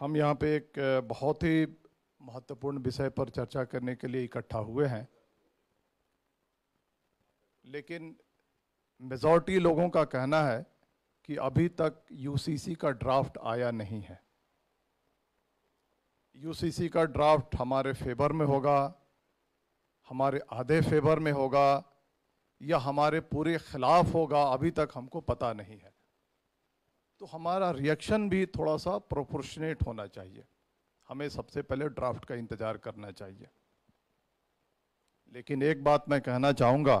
हम यहाँ पे एक बहुत ही महत्वपूर्ण विषय पर चर्चा करने के लिए इकट्ठा हुए हैं लेकिन मेजॉरिटी लोगों का कहना है कि अभी तक यूसीसी का ड्राफ्ट आया नहीं है यूसीसी का ड्राफ्ट हमारे फेवर में होगा हमारे आधे फेवर में होगा या हमारे पूरे खिलाफ होगा अभी तक हमको पता नहीं है तो हमारा रिएक्शन भी थोड़ा सा प्रोपोर्शनेट होना चाहिए हमें सबसे पहले ड्राफ्ट का इंतज़ार करना चाहिए लेकिन एक बात मैं कहना चाहूँगा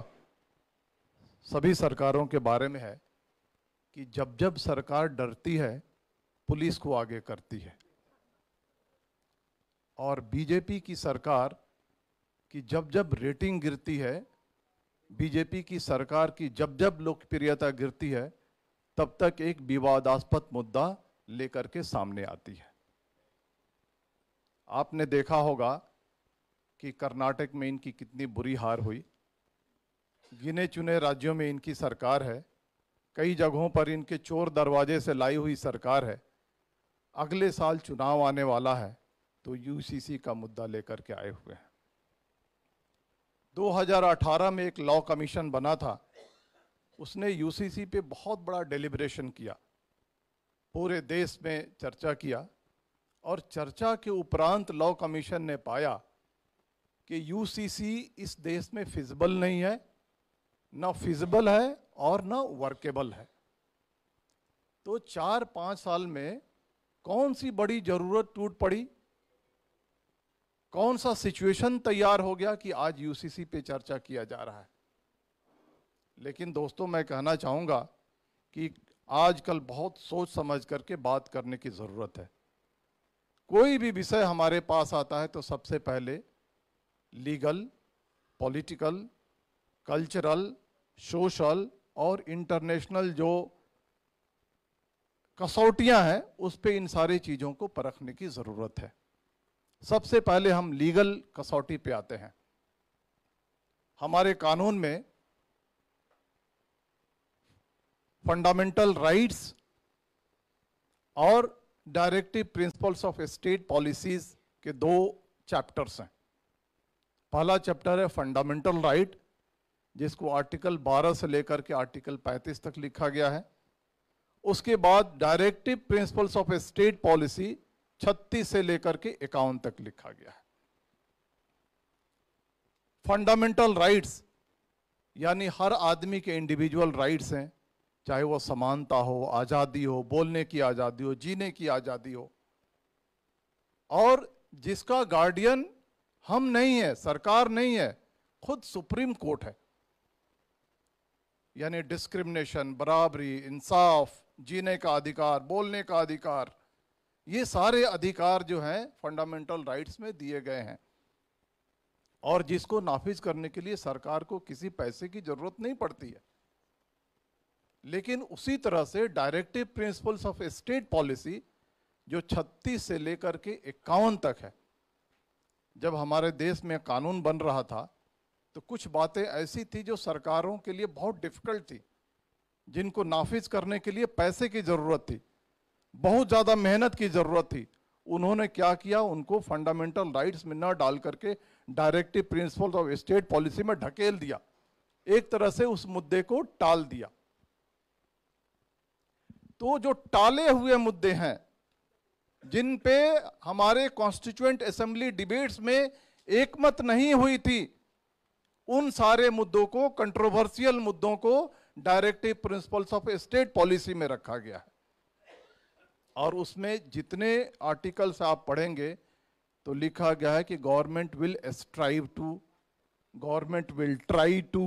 सभी सरकारों के बारे में है कि जब जब सरकार डरती है पुलिस को आगे करती है और बीजेपी की सरकार कि जब जब रेटिंग गिरती है बीजेपी की सरकार की जब जब लोकप्रियता गिरती है तब तक एक विवादास्पद मुद्दा लेकर के सामने आती है आपने देखा होगा कि कर्नाटक में इनकी कितनी बुरी हार हुई गिने चुने राज्यों में इनकी सरकार है कई जगहों पर इनके चोर दरवाजे से लाई हुई सरकार है अगले साल चुनाव आने वाला है तो यूसीसी का मुद्दा लेकर के आए हुए हैं 2018 में एक लॉ कमीशन बना था उसने यूसीसी पे बहुत बड़ा डेलिब्रेशन किया पूरे देश में चर्चा किया और चर्चा के उपरांत लॉ कमीशन ने पाया कि यूसीसी इस देश में फिजबल नहीं है ना फिजबल है और ना वर्केबल है तो चार पाँच साल में कौन सी बड़ी ज़रूरत टूट पड़ी कौन सा सिचुएशन तैयार हो गया कि आज यूसीसी पे चर्चा किया जा रहा है लेकिन दोस्तों मैं कहना चाहूँगा कि आजकल बहुत सोच समझ करके बात करने की ज़रूरत है कोई भी विषय हमारे पास आता है तो सबसे पहले लीगल पॉलिटिकल कल्चरल सोशल और इंटरनेशनल जो कसौटियाँ हैं उस पे इन सारी चीज़ों को परखने की ज़रूरत है सबसे पहले हम लीगल कसौटी पे आते हैं हमारे कानून में फंडामेंटल राइट्स और directive principles of state policies के दो चैप्टर्स हैं पहला चैप्टर है फंडामेंटल राइट right, जिसको आर्टिकल 12 से लेकर के आर्टिकल 35 तक लिखा गया है उसके बाद directive principles of state policy 36 से लेकर के इक्यावन तक लिखा गया है फंडामेंटल राइट्स यानी हर आदमी के इंडिविजुअल राइट्स हैं चाहे वो समानता हो आज़ादी हो बोलने की आज़ादी हो जीने की आज़ादी हो और जिसका गार्डियन हम नहीं है सरकार नहीं है खुद सुप्रीम कोर्ट है यानी डिस्क्रिमिनेशन बराबरी इंसाफ जीने का अधिकार बोलने का अधिकार ये सारे अधिकार जो हैं फंडामेंटल राइट्स में दिए गए हैं और जिसको नाफिज करने के लिए सरकार को किसी पैसे की जरूरत नहीं पड़ती है लेकिन उसी तरह से directive principles of state policy जो 36 से लेकर के इक्यावन तक है जब हमारे देश में कानून बन रहा था तो कुछ बातें ऐसी थी जो सरकारों के लिए बहुत डिफ़िकल्ट थी जिनको नाफिज करने के लिए पैसे की ज़रूरत थी बहुत ज़्यादा मेहनत की ज़रूरत थी उन्होंने क्या किया उनको फंडामेंटल राइट्स में न डाल करके directive principle of state policy में ढकेल दिया एक तरह से उस मुद्दे को टाल दिया तो जो टाले हुए मुद्दे हैं जिन पे हमारे कॉन्स्टिट्यूंट असेंबली डिबेट्स में एकमत नहीं हुई थी उन सारे मुद्दों को कंट्रोवर्सियल मुद्दों को directive principles of state policy में रखा गया है और उसमें जितने आर्टिकल्स आप पढ़ेंगे तो लिखा गया है कि government will strive to government will try to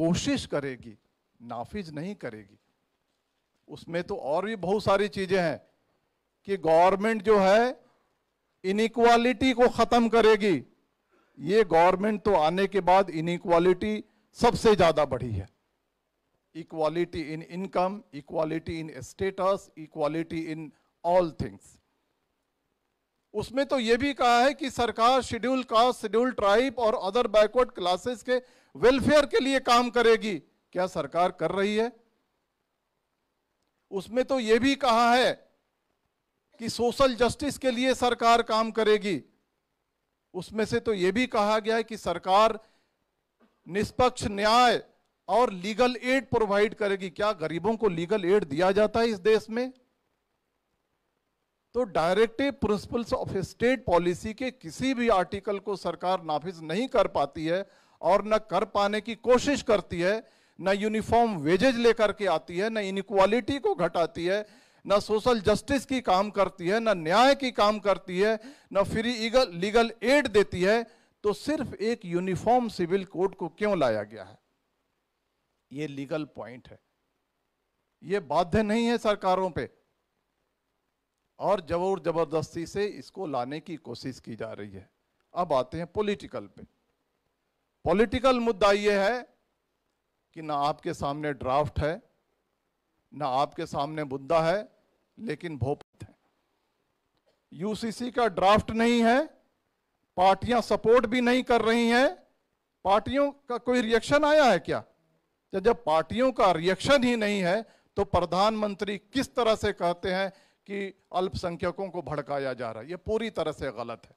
कोशिश करेगी नाफिज नहीं करेगी उसमें तो और भी बहुत सारी चीज़ें हैं कि गवर्नमेंट जो है इनक्वालिटी को ख़त्म करेगी ये गवर्नमेंट तो आने के बाद इनक्वालिटी सबसे ज़्यादा बढ़ी है equality in income equality in status equality in all things उसमें तो यह भी कहा है कि सरकार शेड्यूल कास्ट शेड्यूल ट्राइब और अदर बैकवर्ड क्लासेस के वेलफेयर के लिए काम करेगी क्या सरकार कर रही है उसमें तो ये भी कहा है कि सोशल जस्टिस के लिए सरकार काम करेगी उसमें से तो ये भी कहा गया है कि सरकार निष्पक्ष न्याय और लीगल एड प्रोवाइड करेगी क्या गरीबों को लीगल एड दिया जाता है इस देश में तो directive principles of state policy के किसी भी आर्टिकल को सरकार नाफिज नहीं कर पाती है और न कर पाने की कोशिश करती है न यूनिफॉर्म वेजेज लेकर के आती है न इनक्वालिटी को घटाती है न सोशल जस्टिस की काम करती है न न्याय की काम करती है न फ्री ईगल लीगल एड देती है तो सिर्फ एक यूनिफॉर्म सिविल कोड को क्यों लाया गया है ये लीगल पॉइंट है ये बाध्य नहीं है सरकारों पे और जबर जबरदस्ती से इसको लाने की कोशिश की जा रही है अब आते हैं पॉलिटिकल पे पॉलिटिकल मुद्दा ये है कि ना आपके सामने ड्राफ्ट है ना आपके सामने मुद्दा है लेकिन भोपाल है यूसीसी का ड्राफ्ट नहीं है पार्टियां सपोर्ट भी नहीं कर रही हैं पार्टियों का कोई रिएक्शन आया है क्या जब पार्टियों का रिएक्शन ही नहीं है तो प्रधानमंत्री किस तरह से कहते हैं कि अल्पसंख्यकों को भड़काया जा रहा है यह पूरी तरह से गलत है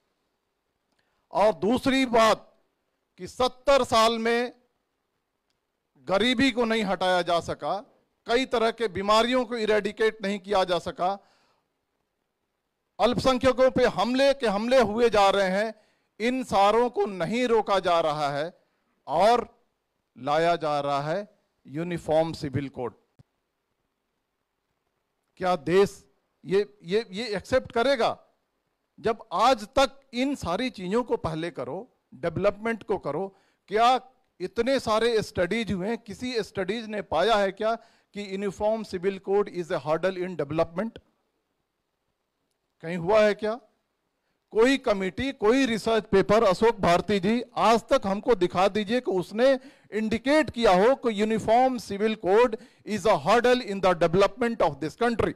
और दूसरी बात कि सत्तर साल में गरीबी को नहीं हटाया जा सका कई तरह के बीमारियों को इरेडिकेट नहीं किया जा सका अल्पसंख्यकों पे हमले के हमले हुए जा रहे हैं इन सारों को नहीं रोका जा रहा है और लाया जा रहा है यूनिफॉर्म सिविल कोड क्या देश ये ये ये एक्सेप्ट करेगा जब आज तक इन सारी चीजों को पहले करो डेवलपमेंट को करो क्या इतने सारे स्टडीज हुए हैं किसी स्टडीज ने पाया है क्या कि uniform civil code is a hurdle in development कहीं हुआ है क्या कोई कमेटी कोई रिसर्च पेपर अशोक भारती जी आज तक हमको दिखा दीजिए कि उसने इंडिकेट किया हो कि uniform civil code is a hurdle in the development of this country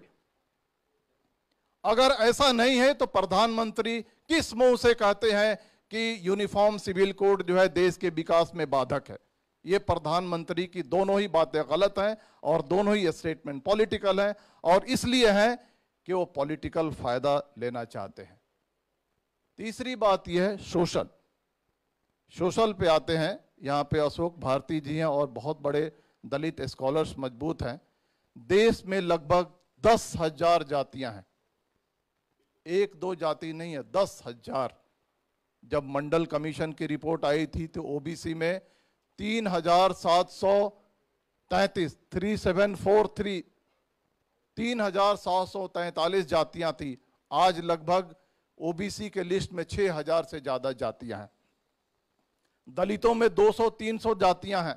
अगर ऐसा नहीं है तो प्रधानमंत्री किस मुंह से कहते हैं कि यूनिफॉर्म सिविल कोड जो है देश के विकास में बाधक है ये प्रधानमंत्री की दोनों ही बातें गलत हैं और दोनों ही स्टेटमेंट पॉलिटिकल हैं और इसलिए हैं कि वो पॉलिटिकल फायदा लेना चाहते हैं तीसरी बात यह है सोशल सोशल पे आते हैं यहाँ पे अशोक भारती जी हैं और बहुत बड़े दलित स्कॉलर्स मजबूत हैं देश में लगभग दस हजार जातियां हैं एक दो जाति नहीं है दस हजार जब मंडल कमीशन की रिपोर्ट आई थी तो ओबीसी में तीन हजार सात सौ तैतीस थ्री सेवन फोर थ्री तीन हजार सात सौ तैतालीस जातियाँ थी आज लगभग ओबीसी के लिस्ट में छः हजार से ज़्यादा जातियाँ हैं दलितों में दो सौ तीन सौ जातियाँ हैं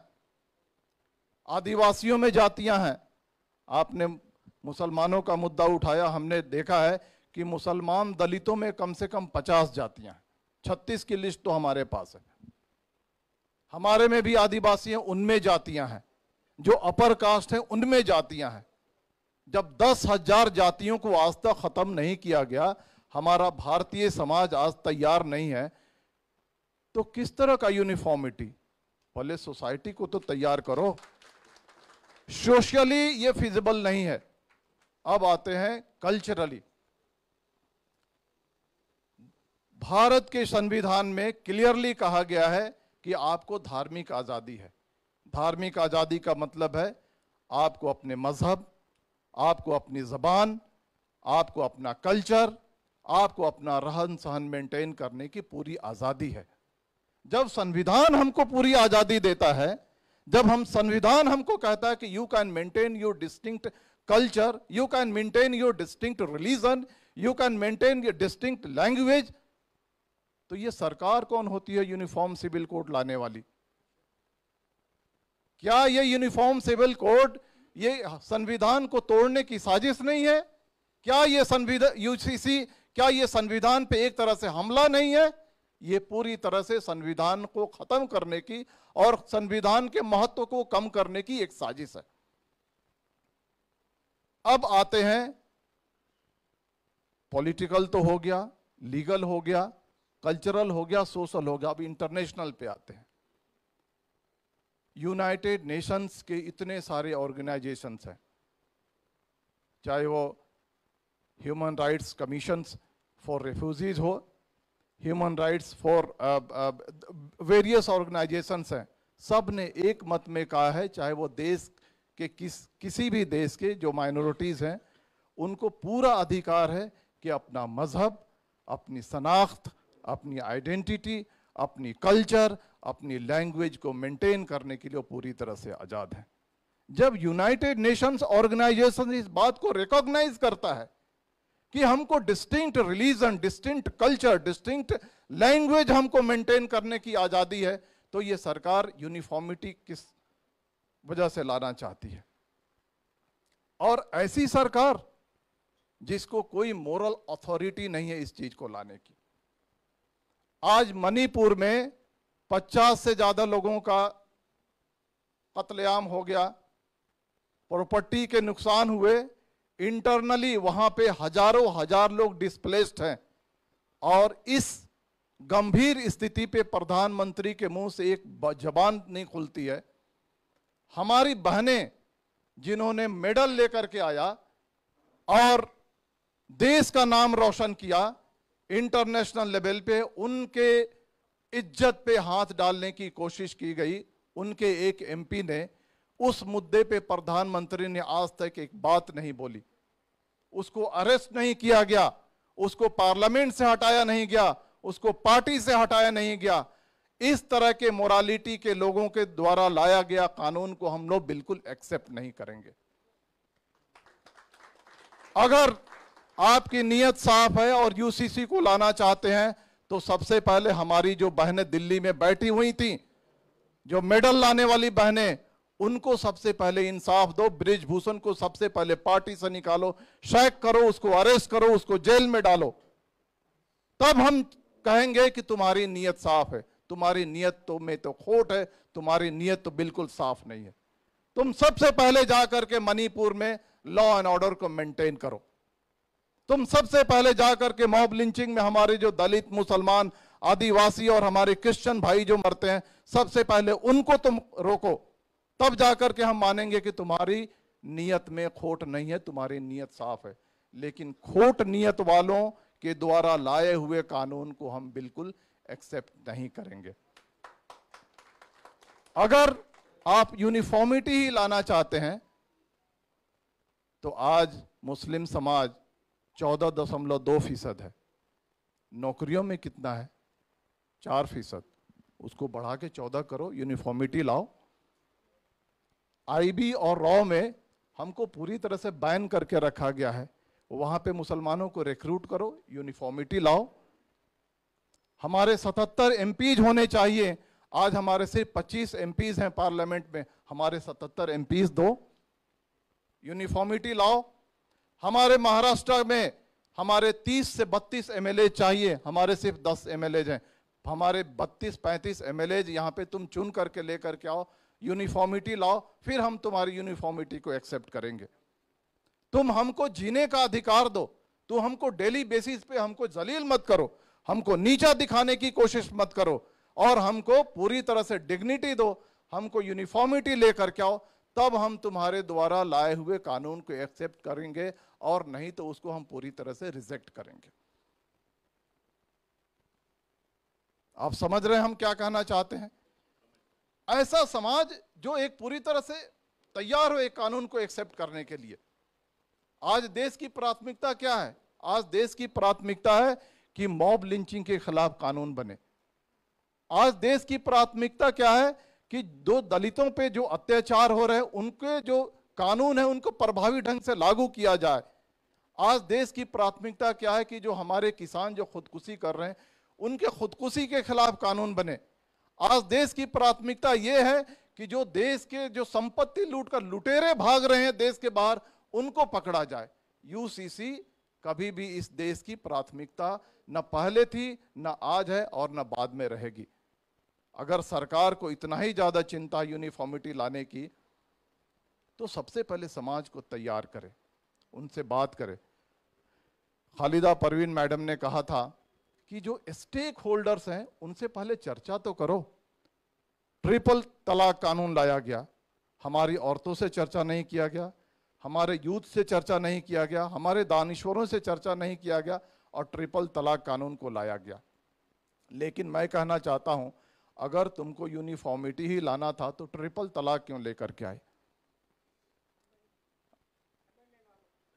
आदिवासियों में जातियाँ हैं आपने मुसलमानों का मुद्दा उठाया हमने देखा है कि मुसलमान दलितों में कम से कम पचास जातियाँ हैं छत्तीस की लिस्ट तो हमारे पास है हमारे में भी आदिवासी हैं उनमें जातियां हैं जो अपर कास्ट हैं उनमें जातियां हैं जब दस हजार जातियों को आज तक खत्म नहीं किया गया हमारा भारतीय समाज आज तैयार नहीं है तो किस तरह का यूनिफॉर्मिटी पहले सोसाइटी को तो तैयार करो सोशली ये फिजिबल नहीं है अब आते हैं कल्चरली भारत के संविधान में क्लियरली कहा गया है कि आपको धार्मिक आज़ादी है धार्मिक आज़ादी का मतलब है आपको अपने मज़हब आपको अपनी ज़बान आपको अपना कल्चर आपको अपना रहन सहन मेंटेन करने की पूरी आज़ादी है जब संविधान हमको पूरी आज़ादी देता है जब हम संविधान हमको कहता है कि you can maintain your distinct culture you can maintain your distinct religion you can maintain your distinct language तो ये सरकार कौन होती है यूनिफॉर्म सिविल कोड लाने वाली क्या ये यूनिफॉर्म सिविल कोड ये संविधान को तोड़ने की साजिश नहीं है क्या ये संविधान यूसीसी क्या ये संविधान पे एक तरह से हमला नहीं है ये पूरी तरह से संविधान को खत्म करने की और संविधान के महत्व को कम करने की एक साजिश है अब आते हैं पॉलिटिकल तो हो गया लीगल हो गया कल्चरल हो गया सोशल हो गया अब इंटरनेशनल पे आते हैं यूनाइटेड नेशंस के इतने सारे ऑर्गेनाइजेशंस हैं चाहे वो human rights commissions for refugees हो human rights for various organisations हैं सब ने एक मत में कहा है चाहे वो देश के किस किसी भी देश के जो माइनॉरिटीज़ हैं उनको पूरा अधिकार है कि अपना मज़हब अपनी शनाख्त अपनी आइडेंटिटी अपनी कल्चर अपनी लैंग्वेज को मेंटेन करने के लिए पूरी तरह से आज़ाद है जब यूनाइटेड नेशंस ऑर्गेनाइजेशन इस बात को रिकॉग्नाइज करता है कि हमको distinct religion distinct culture distinct language हमको मेंटेन करने की आज़ादी है तो ये सरकार यूनिफॉर्मिटी किस वजह से लाना चाहती है और ऐसी सरकार जिसको कोई मॉरल अथॉरिटी नहीं है इस चीज़ को लाने की आज मणिपुर में 50 से ज़्यादा लोगों का कत्लेआम हो गया प्रॉपर्टी के नुकसान हुए इंटरनली वहाँ पे हजारों हजार लोग डिस्प्लेस्ड हैं और इस गंभीर स्थिति पे प्रधानमंत्री के मुंह से एक जबान नहीं खुलती है हमारी बहनें जिन्होंने मेडल लेकर के आया और देश का नाम रोशन किया इंटरनेशनल लेवल पे उनके इज्जत पे हाथ डालने की कोशिश की गई उनके एक एमपी ने उस मुद्दे पे प्रधानमंत्री ने आज तक एक बात नहीं बोली उसको अरेस्ट नहीं किया गया उसको पार्लियामेंट से हटाया नहीं गया उसको पार्टी से हटाया नहीं गया इस तरह के मोरालिटी के लोगों के द्वारा लाया गया कानून को हम लोग बिल्कुल एक्सेप्ट नहीं करेंगे अगर आपकी नीयत साफ है और यूसीसी को लाना चाहते हैं तो सबसे पहले हमारी जो बहनें दिल्ली में बैठी हुई थी जो मेडल लाने वाली बहनें उनको सबसे पहले इंसाफ दो ब्रिजभूषण को सबसे पहले पार्टी से निकालो शैक करो उसको अरेस्ट करो उसको जेल में डालो तब हम कहेंगे कि तुम्हारी नीयत साफ है तुम्हारी नीयत तो में तो खोट है तुम्हारी नीयत तो बिल्कुल साफ नहीं है तुम सबसे पहले जाकर के मणिपुर में लॉ एंड ऑर्डर को मेंटेन करो तुम सबसे पहले जाकर के मॉब लिंचिंग में हमारे जो दलित मुसलमान आदिवासी और हमारे क्रिश्चियन भाई जो मरते हैं सबसे पहले उनको तुम रोको तब जाकर के हम मानेंगे कि तुम्हारी नीयत में खोट नहीं है तुम्हारी नीयत साफ है लेकिन खोट नियत वालों के द्वारा लाए हुए कानून को हम बिल्कुल एक्सेप्ट नहीं करेंगे अगर आप यूनिफॉर्मिटी ही लाना चाहते हैं तो आज मुस्लिम समाज चौदह दशमलव दो फीसद है नौकरियों में कितना है चार फीसद उसको बढ़ा के चौदह करो यूनिफॉर्मिटी लाओ आईबी और रॉ में हमको पूरी तरह से बैन करके रखा गया है वहां पे मुसलमानों को रिक्रूट करो यूनिफॉर्मिटी लाओ हमारे 77 एम होने चाहिए आज हमारे सिर्फ 25 एमपीज हैं पार्लियामेंट में हमारे 77 एमपीज दो यूनिफॉर्मिटी लाओ हमारे महाराष्ट्र में हमारे 30 से 32 एमएलए चाहिए हमारे सिर्फ 10 एमएलए हैं हमारे 32 35 एमएलए यहाँ पे तुम चुन करके लेकर के आओ यूनिफॉर्मिटी लाओ फिर हम तुम्हारी यूनिफॉर्मिटी को एक्सेप्ट करेंगे तुम हमको जीने का अधिकार दो तुम हमको डेली बेसिस पे हमको जलील मत करो हमको नीचा दिखाने की कोशिश मत करो और हमको पूरी तरह से डिग्निटी दो हमको यूनिफॉर्मिटी लेकर के आओ तब हम तुम्हारे द्वारा लाए हुए कानून को एक्सेप्ट करेंगे और नहीं तो उसको हम पूरी तरह से रिजेक्ट करेंगे आप समझ रहे हैं हम क्या कहना चाहते हैं ऐसा समाज जो एक पूरी तरह से तैयार हो एक कानून को एक्सेप्ट करने के लिए आज देश की प्राथमिकता क्या है आज देश की प्राथमिकता है कि मॉब लिंचिंग के खिलाफ कानून बने आज देश की प्राथमिकता क्या है कि दो दलितों पे जो अत्याचार हो रहे हैं उनके जो कानून है उनको प्रभावी ढंग से लागू किया जाए आज देश की प्राथमिकता क्या है कि जो हमारे किसान जो खुदकुशी कर रहे हैं उनके खुदकुशी के खिलाफ कानून बने आज देश की प्राथमिकता ये है कि जो देश के जो संपत्ति लूट कर लुटेरे भाग रहे हैं देश के बाहर उनको पकड़ा जाए यूसीसी कभी भी इस देश की प्राथमिकता न पहले थी न आज है और न बाद में रहेगी अगर सरकार को इतना ही ज़्यादा चिंता यूनिफॉर्मिटी लाने की तो सबसे पहले समाज को तैयार करें उनसे बात करें खालिदा परवीन मैडम ने कहा था कि जो स्टेक होल्डर्स हैं उनसे पहले चर्चा तो करो ट्रिपल तलाक कानून लाया गया हमारी औरतों से चर्चा नहीं किया गया हमारे यूथ से चर्चा नहीं किया गया हमारे दानिश्वरों से चर्चा नहीं किया गया और ट्रिपल तलाक कानून को लाया गया लेकिन मैं कहना चाहता हूं अगर तुमको यूनिफॉर्मिटी ही लाना था तो ट्रिपल तलाक क्यों लेकर के आए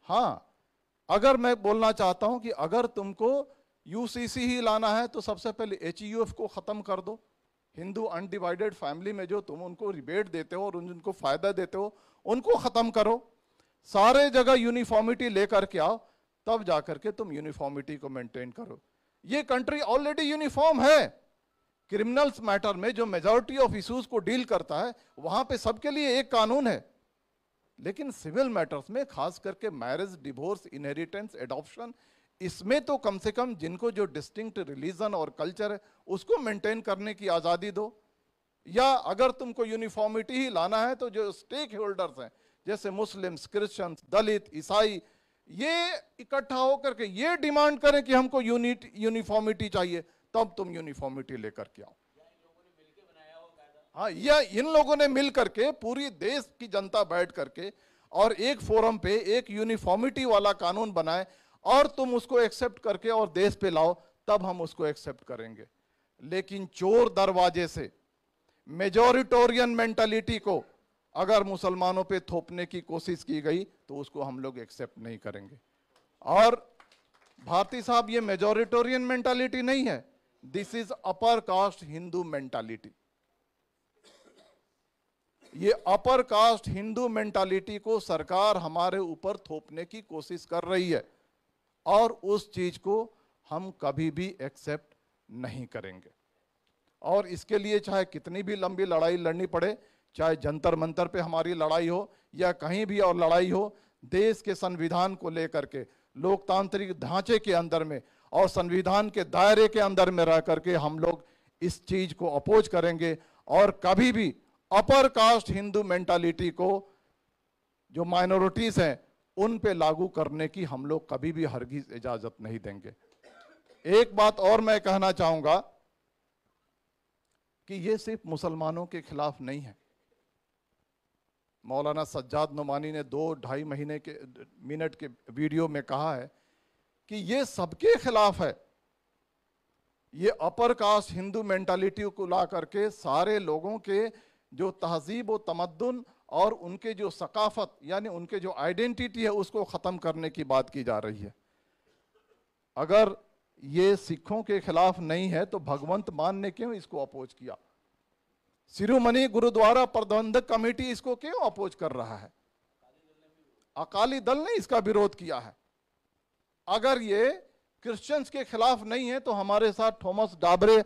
हाँ अगर मैं बोलना चाहता हूं कि अगर तुमको यूसीसी ही लाना है तो सबसे पहले एच e को ख़त्म कर दो हिंदू अनडिवाइडेड फैमिली में जो तुम उनको रिबेट देते हो और उनको फ़ायदा देते हो उनको ख़त्म करो सारे जगह यूनिफॉर्मिटी लेकर के आओ तब जाकर के तुम यूनिफॉर्मिटी को मेंटेन करो ये कंट्री ऑलरेडी यूनिफॉर्म है क्रिमिनल्स मैटर में जो मेजोरिटी ऑफ इशूज को डील करता है वहां पे सबके लिए एक कानून है लेकिन सिविल मैटर्स में खास करके मैरिज डिवोर्स इनहेरिटेंस एडॉप्शन इसमें तो कम से कम जिनको जो डिस्टिंक्ट रिलीजन और कल्चर है उसको मेंटेन करने की आज़ादी दो या अगर तुमको यूनिफॉर्मिटी ही लाना है तो जो स्टेक होल्डर्स हैं जैसे मुस्लिम्स क्रिश्चियंस दलित ईसाई ये इकट्ठा होकर के ये डिमांड करें कि हमको यूनिट यूनिफॉर्मिटी चाहिए तब तुम यूनिफॉर्मिटी लेकर के आओ हाँ या इन लोगों ने मिल करके पूरी देश की जनता बैठ करके और एक फोरम पे एक यूनिफॉर्मिटी वाला कानून बनाए और तुम उसको एक्सेप्ट करके और देश पे लाओ तब हम उसको एक्सेप्ट करेंगे लेकिन चोर दरवाजे से मेजोरिटोरियन मेंटालिटी को अगर मुसलमानों पे थोपने की कोशिश की गई तो उसको हम लोग एक्सेप्ट नहीं करेंगे और भारती साहब ये मेजोरिटोरियन मेंटालिटी नहीं है this is upper caste Hindu mentality ये अपर कास्ट हिंदू मेंटालिटी को सरकार हमारे ऊपर थोपने की कोशिश कर रही है और उस चीज़ को हम कभी भी एक्सेप्ट नहीं करेंगे और इसके लिए चाहे कितनी भी लंबी लड़ाई लड़नी पड़े चाहे जंतर मंतर पे हमारी लड़ाई हो या कहीं भी और लड़ाई हो देश के संविधान को लेकर के लोकतांत्रिक ढांचे के अंदर में और संविधान के दायरे के अंदर में रह करके हम लोग इस चीज़ को अपोज करेंगे और कभी भी अपर कास्ट हिंदू मेंटालिटी को जो माइनॉरिटीज़ हैं उन पे लागू करने की हम लोग कभी भी हरगिज इजाज़त नहीं देंगे एक बात और मैं कहना चाहूंगा कि ये सिर्फ मुसलमानों के खिलाफ नहीं है मौलाना सज्जाद नुमानी ने दो ढाई महीने के मिनट के वीडियो में कहा है कि ये सबके खिलाफ है ये अपर कास्ट हिंदू मेंटालिटी को ला करके सारे लोगों के जो तहजीब व तमदन और उनके जो सकाफत यानी उनके जो आइडेंटिटी है उसको ख़त्म करने की बात की जा रही है अगर ये सिखों के खिलाफ नहीं है तो भगवंत मान ने क्यों इसको अपोज किया सिरोमणि गुरुद्वारा प्रबंधक कमेटी इसको क्यों अपोज कर रहा है अकाली दल ने इसका विरोध किया है अगर ये क्रिश्चियंस के खिलाफ नहीं है तो हमारे साथ थॉमस डाबरे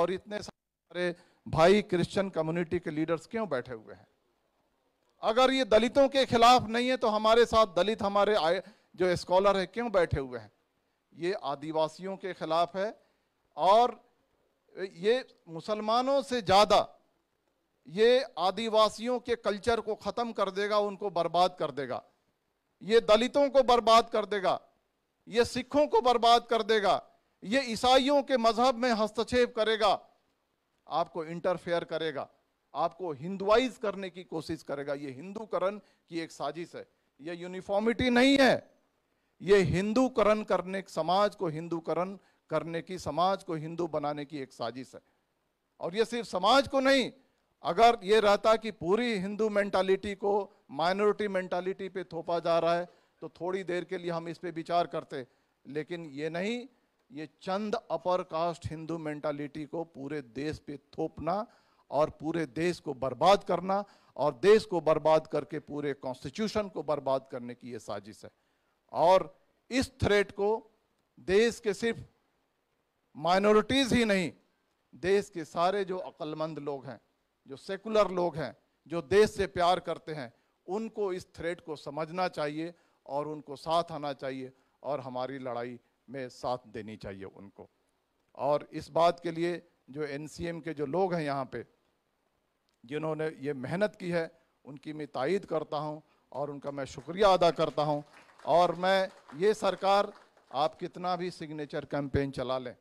और इतने सारे भाई क्रिश्चियन कम्युनिटी के लीडर्स क्यों बैठे हुए हैं अगर ये दलितों के खिलाफ नहीं है तो हमारे साथ दलित हमारे जो स्कॉलर है क्यों बैठे हुए हैं ये आदिवासियों के खिलाफ है और ये मुसलमानों से ज़्यादा ये आदिवासियों के कल्चर को ख़त्म कर देगा उनको बर्बाद कर देगा ये दलितों को बर्बाद कर देगा ये सिखों को बर्बाद कर देगा ये ईसाइयों के मज़हब में हस्तक्षेप करेगा आपको इंटरफेयर करेगा आपको हिंदुआइज करने की कोशिश करेगा ये हिंदूकरण की एक साजिश है ये यूनिफॉर्मिटी नहीं है ये हिंदूकरण करने समाज को हिंदूकरण करने की समाज को हिंदू बनाने की एक साजिश है और ये सिर्फ समाज को नहीं अगर ये रहता कि पूरी हिंदू मेंटालिटी को माइनॉरिटी मेंटालिटी पे थोपा जा रहा है तो थोड़ी देर के लिए हम इस पे विचार करते लेकिन ये नहीं ये चंद अपर कास्ट हिंदू मेंटालिटी को पूरे देश पे थोपना और पूरे देश को बर्बाद करना और देश को बर्बाद करके पूरे कॉन्स्टिट्यूशन को बर्बाद करने की ये साजिश है और इस थ्रेट को देश के सिर्फ माइनॉरिटीज़ ही नहीं देश के सारे जो अक्लमंद लोग हैं जो सेकुलर लोग हैं जो देश से प्यार करते हैं उनको इस थ्रेट को समझना चाहिए और उनको साथ आना चाहिए और हमारी लड़ाई में साथ देनी चाहिए उनको और इस बात के लिए जो एनसीएम के जो लोग हैं यहाँ पे जिन्होंने ये मेहनत की है उनकी मैं तायद करता हूँ और उनका मैं शुक्रिया अदा करता हूँ और मैं ये सरकार आप कितना भी सिग्नेचर कैंपेन चला लें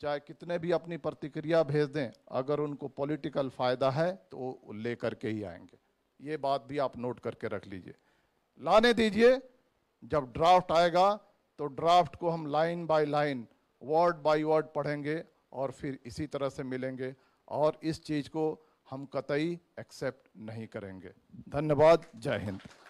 चाहे कितने भी अपनी प्रतिक्रिया भेज दें अगर उनको पॉलिटिकल फ़ायदा है तो वो ले करके ही आएंगे ये बात भी आप नोट करके रख लीजिए लाने दीजिए जब ड्राफ्ट आएगा तो ड्राफ्ट को हम line by line word by word पढ़ेंगे और फिर इसी तरह से मिलेंगे और इस चीज़ को हम कतई एक्सेप्ट नहीं करेंगे धन्यवाद जय हिंद